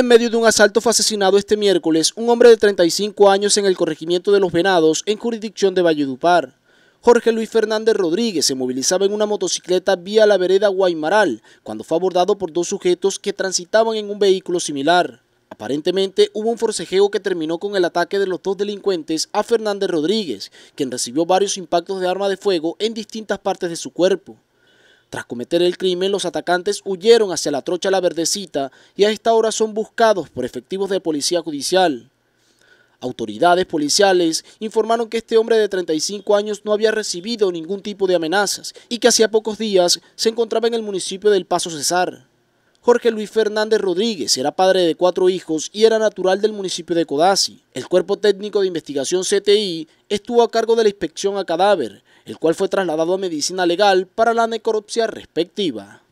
En medio de un asalto fue asesinado este miércoles un hombre de 35 años en el corregimiento de Los Venados, en jurisdicción de Valledupar. Jorge Luis Fernández Rodríguez se movilizaba en una motocicleta vía la vereda Guaymaral cuando fue abordado por dos sujetos que transitaban en un vehículo similar. Aparentemente hubo un forcejeo que terminó con el ataque de los dos delincuentes a Fernández Rodríguez, quien recibió varios impactos de arma de fuego en distintas partes de su cuerpo. Tras cometer el crimen, los atacantes huyeron hacia la trocha La Verdecita y a esta hora son buscados por efectivos de policía judicial. Autoridades policiales informaron que este hombre de 35 años no había recibido ningún tipo de amenazas y que hacía pocos días se encontraba en el municipio del Paso Cesar. Jorge Luis Fernández Rodríguez era padre de cuatro hijos y era natural del municipio de Codazzi. El Cuerpo Técnico de Investigación CTI estuvo a cargo de la inspección a cadáver, el cual fue trasladado a medicina legal para la necropsia respectiva.